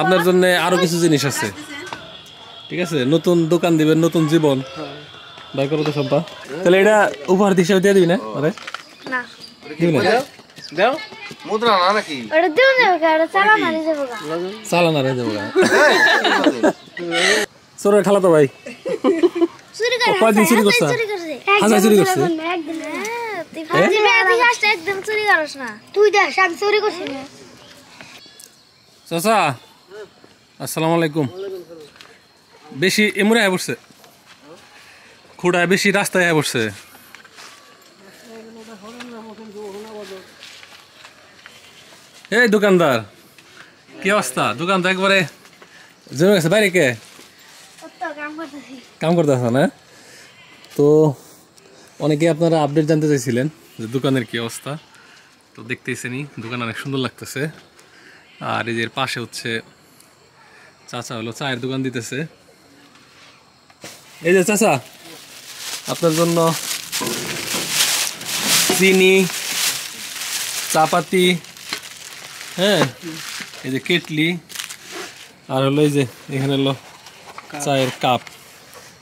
আপনার জন্য আরো কিছু জিনিস আছে ঠিক আছে নতুন দোকান দিবেন নতুন জীবন বাই করো তো সম্পা তাহলে এটা উপহার হিসেবে দিয়ে দিবি না আরে না দিবি না দাও মুদ্রা না নাকি দিও না আর আর খালা তো ভাই চুরি করে কয়দিন চুরি করছ চুরি চুরি হ্যাঁ। হ্যাঁ। তুই দেখ চুরি না চাচা আসসালামু আলাইকুম বেশি এমরে আয় পড়ছে খুঁড়ায় বেশি রাস্তায় আয় পড়ছে এই দোকানদার কি অবস্থা দোকানদার একবারে জমে গেছে বাইরে কে কাম করতেছ না তো অনেকে আপনারা আপডেট জানতে চাইছিলেন যে দোকানের কি অবস্থা তো দেখতেইছেনি দোকান অনেক সুন্দর লাগতেছে আর এদের পাশে হচ্ছে চাচা হলো চায়ের দোকান দিতেছে এই যে চাচা আপনার জন্য চিনি চাপাতি হ্যাঁ এই যে কেটলি আর হলো এই যে এখানে হলো চায়ের কাপ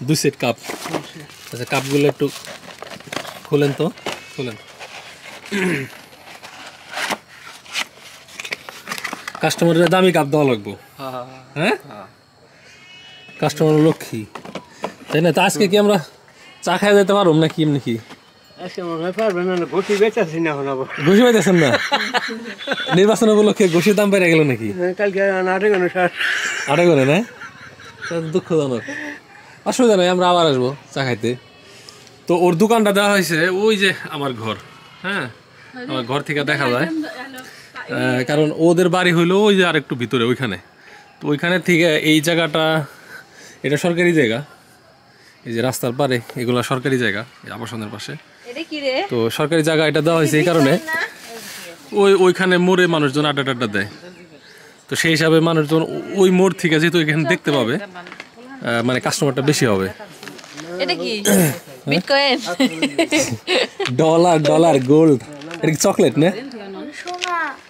দুই সেট কাপ আচ্ছা কাপগুলো একটু খুলেন তো খুলেন কাস্টমারের দামি কাপ দেওয়া লাগবো হ্যাঁ, হ্যাঁ, হ্যাঁ।, হ্যাঁ? কাস্টমার লক্ষ্মী তাই না তো আজকে কি আমরা চা খাই যেতে পারব নাকি এমনি কি ঘুষি পাইতেছেন না নির্বাচন উপলক্ষে ঘুষির দাম বেড়ে গেল নাকি আটে করে না দুঃখজনক অসুবিধা নাই আমরা আবার আসবো চা খাইতে তো ওর দোকানটা দেওয়া হয়েছে ওই যে আমার ঘর হ্যাঁ আমার ঘর থেকে দেখা যায় কারণ ওদের বাড়ি হইলো ওই যে আর একটু ভিতরে ওইখানে তো ওইখানে থেকে এই জায়গাটা এটা সরকারি জায়গা এই যে রাস্তার পারে এগুলো সরকারি জায়গা আবাসনের পাশে তো সরকারি জায়গা এটা দেওয়া হয়েছে এই কারণে ওই ওইখানে মোড়ে মানুষজন আড্ডা আড্ডা দেয় তো সেই হিসাবে মানুষজন ওই মোড় থেকে যেহেতু এখানে দেখতে পাবে মানে কাস্টমারটা বেশি হবে এটা কি ডলার ডলার গোল্ড এটা কি চকলেট না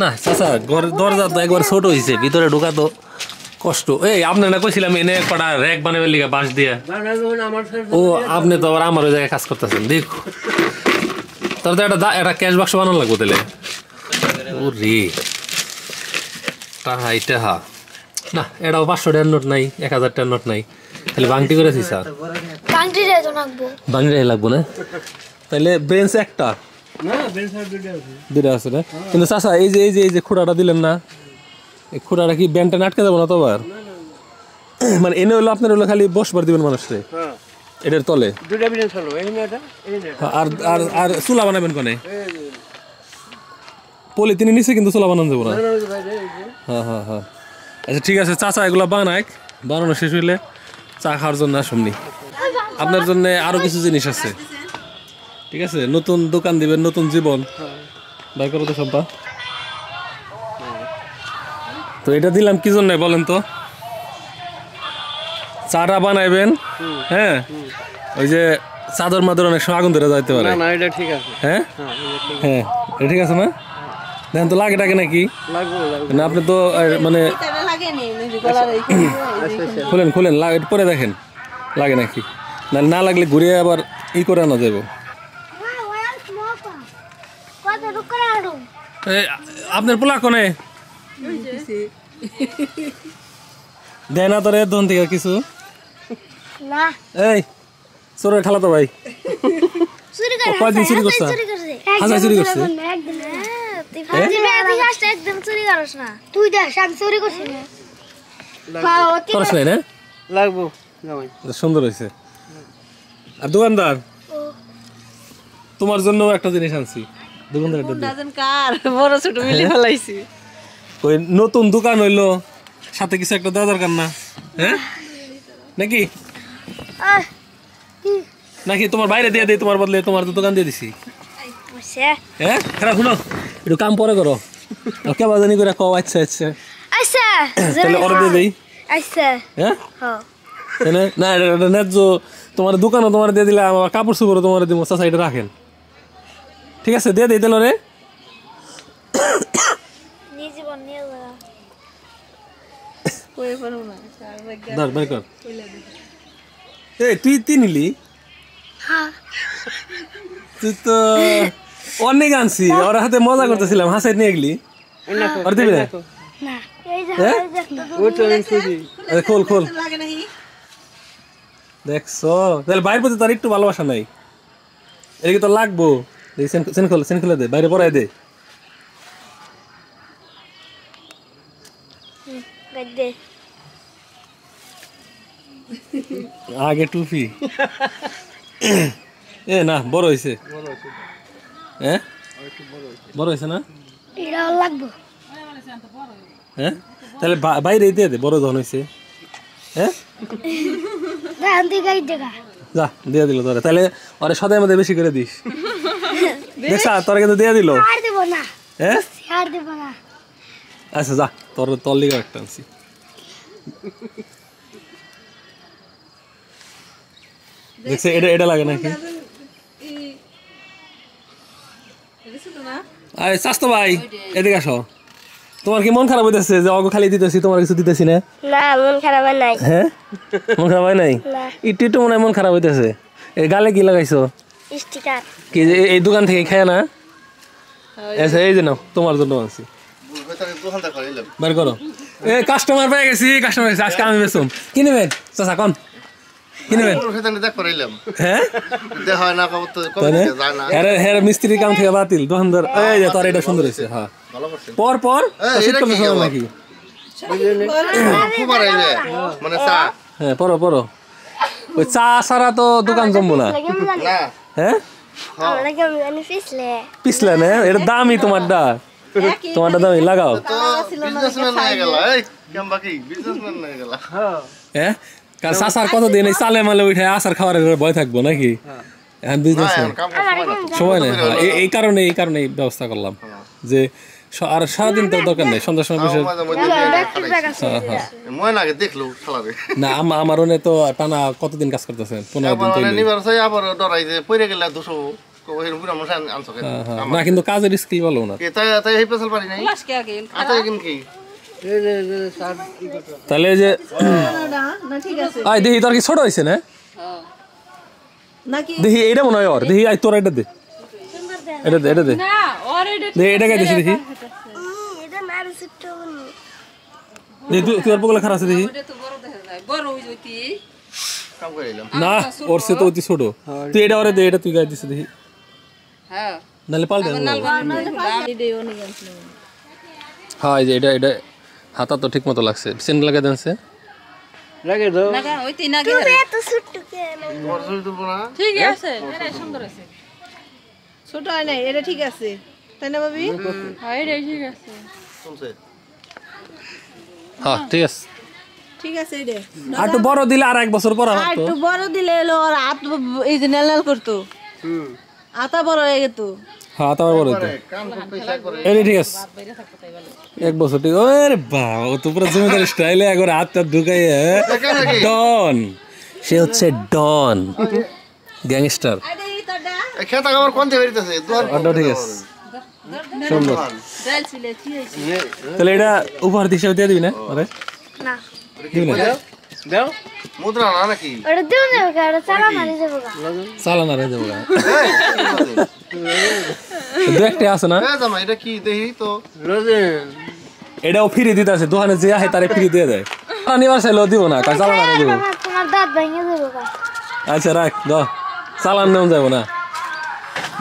না চাচা ঘর দরজা তো একবার ছোট হয়েছে ভিতরে ঢোকা তো কষ্ট এই আপনি না কইছিলাম এনে কটা র্যাক বানাবে লিগা বাঁশ দিয়া ও আপনি তো আবার আমার ওই জায়গায় কাজ করতেছেন দেখো তার তো একটা একটা ক্যাশ বাক্স বানানো লাগবে তাহলে ও রে তাহা এটা হা না এটাও পাঁচশো টাকার নোট নাই এক হাজার টাকার নোট নাই তাহলে বাংটি করেছি স্যার কান্ট্রি রেজন আঁকবো বাংলায় লাগবো না তাহলে ব্রেঞ্চ একটা আছে কিন্তু চাষা এই যে এই যে এই যে দিলেন না এই কি ব্যান্ডটা যাবো না তো আবার মানে এনে হলো আপনার হলো খালি বসবার দিবেন মানুষকে হ্যাঁ। এটার তলে আর আর আর চুলা বানাবেন কোনে পলি তিনি নিচে কিন্তু চুলা বানান যাবো না হ্যাঁ হ্যাঁ হ্যাঁ আচ্ছা ঠিক আছে চাচা এগুলো বানায় বানানো শেষ হইলে চা খাওয়ার জন্য আসুননি আপনার জন্য আরো কিছু জিনিস আছে ঠিক আছে নতুন দোকান দিবেন নতুন জীবন বাই করো তো সম্পা তো এটা দিলাম কি জন্য বলেন তো চারা বানাইবেন হ্যাঁ ওই যে চাদর মাদর অনেক সময় আগুন ধরে যাইতে পারে হ্যাঁ হ্যাঁ, হ্যাঁ এটা ঠিক আছে না দেখেন তো লাগে টাকে নাকি না আপনি তো মানে খুলেন খুলেন পরে দেখেন লাগে নাকি না লাগলে ঘুরে আবার ই করে যাবো আপনার পোলা কনে দেয় না তোরে ধন থেকে কিছু এই চোরে খালা তো ভাই কয়দিন চুরি করছে হাজার চুরি করছে সুন্দর হয়েছে আর দোকানদার তোমার জন্য একটা জিনিস আনছি নতুন দোকান হইলো সাথে কিছু একটা দেওয়া দরকার না হ্যাঁ নাকি নাকি তোমার বাইরে দিয়ে দিই তোমার বদলে তোমার দোকান দিয়ে দিছি আচ্ছা। হ্যাঁ একটু কাম পরে করো আচ্ছা, আচ্ছা।, আচ্ছা হ্যাঁ? হ্যাঁ। তোমার তোমার দিয়ে দিলাম আবার কাপড় সুপড় তোমার দিব চাচা রাখেন ঠিক আছে দিয়ে দিতে রে তুই তি নিলি হ্যাঁ। তুই তো অনেক আনছি ওর হাতে মজা করতেছিলাম হাসাই নিয়ে গেলি খোল খোল দেখছো তাহলে বাইরের প্রতি তার একটু ভালোবাসা নাই এদিকে তো লাগবো দে বাইরে পড়াই দে আগে টুপি এ না বড় হয়েছে হ্যাঁ বড় হয়েছে না হ্যাঁ তাহলে বাইরে দিয়ে দে বড় ধন হয়েছে হ্যাঁ যা দিয়ে দিল তোরা তাহলে ওরা সদাই মধ্যে বেশি করে দিস দেখা তোর কিন্তু দিয়ে দিল আচ্ছা যা তোর তোর লিগে একটা আনছি দেখছে এটা এটা লাগে নাকি ভাই এদিকে তোমার কি মন খারাপ হইতেছে যে অগ খালি দিতেছি তোমার কিছু দিতেছি না মন খারাপ হয় নাই হ্যাঁ? মন খারাপ নাই মন খারাপ হইতেছে এ গালে কি লাগাইছো স্টিকার কি এই দোকান থেকে খায় না হ্যাঁ, আচ্ছা এই যে নাও তোমার জন্য বের করো এ কাস্টমার পেয়ে গেছি কাস্টমার গেছি আজকে আমি বেসুম কি চাচা কোন হ্যাঁ? হ্যাঁ, কাম বাতিল দোকানদার এই তোর এটা সুন্দর পর নাকি হ্যাঁ পরো পরো চা ছাড়া তো দোকান জমবো না হ্যাঁ, হ্যাঁ। পিছলে এটা তোমারটা হ্যাঁ, লাগাও হ্যাঁ। সাসার কত দিন এই চালে মালে উঠে আসার খাওয়ার ভয় থাকবো নাকি হ্যাঁ বিজনেস সময় নেই এই কারণে এই কারণে ব্যবস্থা করলাম যে আর সারাদিন তো দরকার নেই সন্ধ্যার সময় বসে হ্যাঁ, হ্যাঁ, হ্যাঁ, ময়না দেখলো না আমার আমার ওনে তো টানা কতদিন কাজ করতেছে পনেরো দিন যে পড়ে গেলে দুশো না কিন্তু কাজের স্কিল বলো আচ্ছা, না তাহলে যে আই দেখি তোর কি ছোট হয়েছে না দেখি এইটা মনে হয় ওর দেখি আই তোর এটা দে এটা দে এটা দে এটা কে দেখি দেখি তুই খারাপ আছে না ওর সে হ্যাঁ, তুই এটা ওরে দে এটা তুই গায়ে দিস দেখি নালে পাল হ্যাঁ, হ্যাঁ, হ্যাঁ যে এটা এটা হাতা তো ঠিক মতো লাগছে সেন লাগাই দেন লাগে দাও ঠিক আছে আছে ছোট হয় না এটা ঠিক আছে তাই না ঠিক আছে হ্যাঁ, বড় দিলে আর এক বছর পর বড় দিলে আর হাত এই যে নেল নেল করতো আতা বড় হয়ে গেত হ্যাঁ, ঠিক আছে এক ঠিক তো ডন সে হচ্ছে ডন গ্যাংস্টার ঠিক আছে সুন্দর তাহলে এটা উপহার হিসেবে দিয়ে দিবি না ওরে না দিবি না দাও মুদ্রা না নাকি ওটা দিও না ওটা চালানা রে দেবো চালানা রে দেবো দেখতে আছে না এ জামা এটা কি দেহি তো রোজেন এটাও ফিরে দিতে আছে দোকানে যে আহে আচ্ছা রাখ দ যাবো না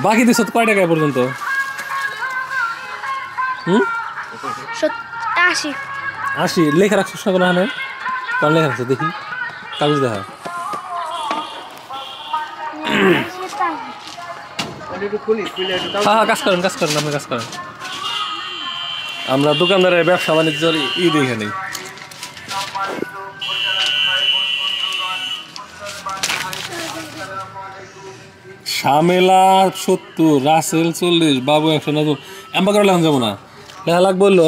বাকি দিছ কয় পর্যন্ত আসি লেখা রাখছিস না কোনো হানে লেখা দেখি কাগজ দেখা হ্যাঁ হ্যাঁ কাজ করেন কাজ করেন আপনি কাজ করেন আমরা দোকানদারের ব্যবসা বাণিজ্যের ই দেখে নেই শামেলা সত্তর রাসেল চল্লিশ বাবু একশো নজর এম্বাগার লাগান যাবো না হেলাক বললো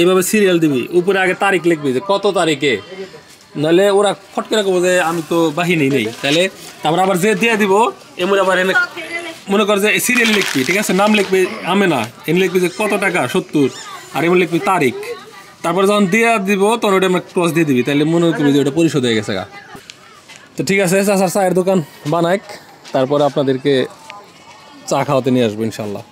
এইভাবে সিরিয়াল দিবি উপরে আগে তারিখ লিখবি যে কত তারিখে নাহলে ওরা ফট করে যে আমি তো বাহিনী নেই তাহলে তারপরে আবার যে দিয়ে দিব এমন আবার এনে মনে কর যে সিরিয়াল লিখবি ঠিক আছে নাম লিখবি আমি না এমনি লিখবি যে কত টাকা সত্তর আর এমন লিখবি তারিখ তারপর যখন দিয়ে দিব তখন ওটা আমরা ক্রস দিয়ে দিবি তাহলে মনে করবি যে ওটা পরিশোধ হয়ে গেছে গা তো ঠিক আছে চাষার চায়ের দোকান বানাক তারপরে আপনাদেরকে চা খাওয়াতে নিয়ে আসবো ইনশাল্লাহ